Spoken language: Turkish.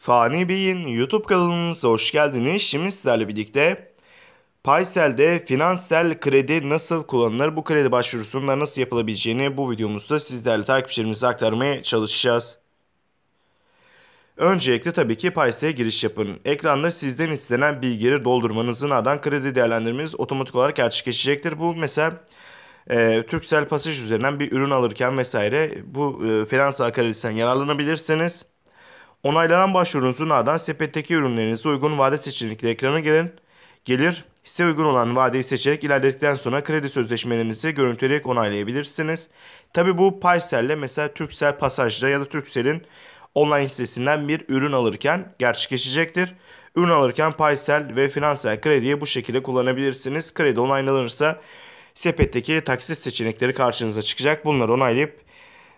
Fani Bey'in YouTube kanalınıza hoş geldiniz. Şimdi sizlerle birlikte Paysel'de finansal kredi nasıl kullanılır, bu kredi başvurusunda nasıl yapılabileceğini bu videomuzda sizlerle takipçilerimize aktarmaya çalışacağız. Öncelikle tabii ki Paysel'e giriş yapın. Ekranda sizden istenen bilgileri doldurmanızın ardından kredi değerlendirmeniz otomatik olarak gerçekleşecektir. Bu mesela e, Türksel Pasaj üzerinden bir ürün alırken vesaire bu e, finansal kredisinden yararlanabilirsiniz. Onaylanan başvurunun sunardan sepetteki ürünlerinize uygun vade seçenekli ekrana gelin. Gelir, hisse uygun olan vadeyi seçerek ilerledikten sonra kredi sözleşmelerinizi görüntüleyerek onaylayabilirsiniz. Tabi bu payselle mesela Türksel Pasaj'da ya da Türksel'in online sitesinden bir ürün alırken gerçekleşecektir. Ürün alırken Paysel ve Finansal Kredi'yi bu şekilde kullanabilirsiniz. Kredi onaylanırsa sepetteki taksit seçenekleri karşınıza çıkacak. Bunları onaylayıp